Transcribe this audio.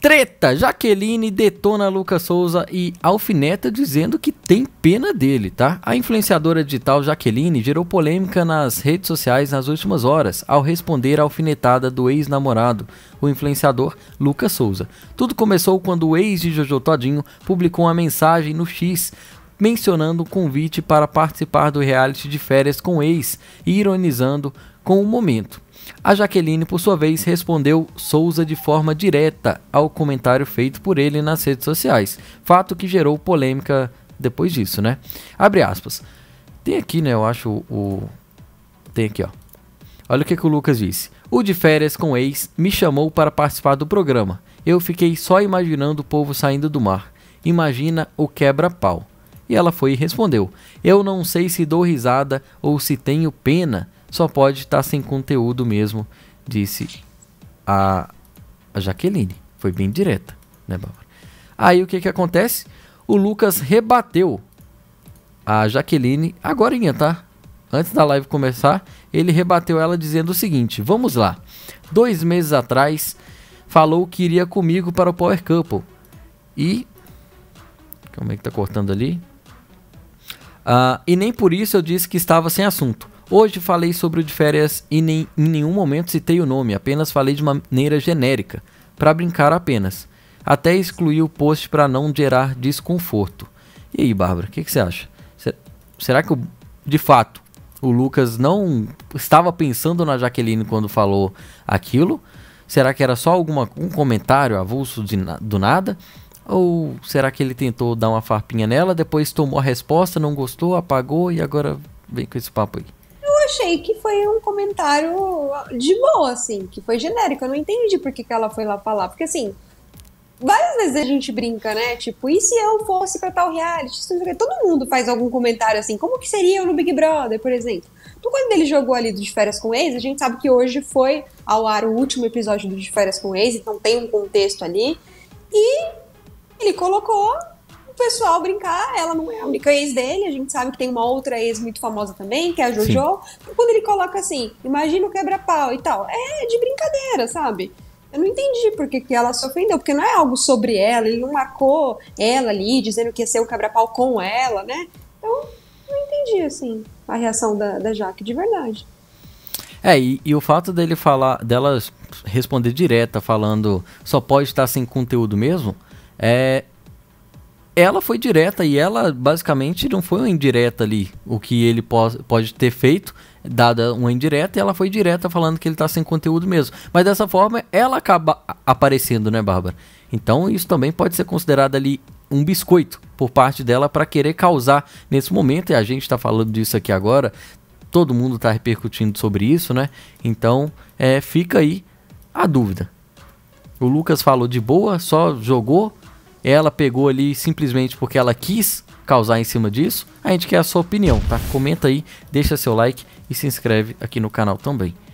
Treta, Jaqueline detona Lucas Souza e alfineta dizendo que tem pena dele, tá? A influenciadora digital Jaqueline gerou polêmica nas redes sociais nas últimas horas ao responder à alfinetada do ex-namorado, o influenciador Lucas Souza. Tudo começou quando o ex de Jojo Todinho publicou uma mensagem no X mencionando o convite para participar do reality de férias com ex e ironizando com o momento. A Jaqueline, por sua vez, respondeu Souza de forma direta ao comentário feito por ele nas redes sociais, fato que gerou polêmica depois disso, né? Abre aspas. Tem aqui, né, eu acho o tem aqui, ó. Olha o que, que o Lucas disse. O de férias com ex me chamou para participar do programa. Eu fiquei só imaginando o povo saindo do mar. Imagina o quebra-pau. E ela foi e respondeu: Eu não sei se dou risada ou se tenho pena, só pode estar tá sem conteúdo mesmo, disse a, a Jaqueline. Foi bem direta, né, Bárbara? Aí o que que acontece? O Lucas rebateu a Jaqueline agora, tá? Antes da live começar, ele rebateu ela dizendo o seguinte: Vamos lá. Dois meses atrás, falou que iria comigo para o Power Couple. E. Como é que tá cortando ali? Uh, e nem por isso eu disse que estava sem assunto. Hoje falei sobre o de férias e nem, em nenhum momento citei o nome, apenas falei de maneira genérica, para brincar apenas. Até excluí o post para não gerar desconforto. E aí, Bárbara, o que, que, você acha? Será que, de fato, o Lucas não estava pensando na Jaqueline quando falou aquilo? Será que era só alguma, um comentário avulso de, do nada? Ou será que ele tentou dar uma farpinha nela, depois tomou a resposta, não gostou, apagou e agora vem com esse papo aí? Eu achei que foi um comentário de boa, assim, que foi genérico. Eu não entendi por que, que ela foi lá falar. Porque, assim, várias vezes a gente brinca, né? Tipo, e se eu fosse pra tal reality? Todo mundo faz algum comentário assim, como que seria eu no Big Brother, por exemplo? Então, quando ele jogou ali do De Férias com Ex, a gente sabe que hoje foi ao ar o último episódio do De Férias com Ex, então tem um contexto ali. E ele colocou o pessoal brincar. Ela não é a única ex dele, a gente sabe que tem uma outra ex muito famosa também, que é a Jojo. Sim. Quando ele coloca assim, imagina o quebra-pau e tal, é de brincadeira, sabe? Eu não entendi porque que, que ela se ofendeu, porque não é algo sobre ela, ele não marcou ela ali, dizendo que ia ser o quebra-pau com ela, né? Então, não entendi, assim, a reação da, da Jaque, de verdade. É, e, e, o fato dele falar, dela responder direta, falando só pode estar sem conteúdo mesmo, é, ela foi direta e ela basicamente não foi uma indireta ali. O que ele pode, pode ter feito, dada uma indireta, e ela foi direta falando que ele tá sem conteúdo mesmo. Mas dessa forma, ela acaba aparecendo, né, Bárbara? Então isso também pode ser considerado ali um biscoito por parte dela para querer causar nesse momento, e a gente está falando disso aqui agora, todo mundo está repercutindo sobre isso, né? Então é, fica aí a dúvida. O Lucas falou de boa, só jogou ela pegou ali simplesmente porque ela quis causar em cima disso, a gente quer a sua opinião, tá? Comenta aí, deixa seu like e se inscreve aqui no canal também.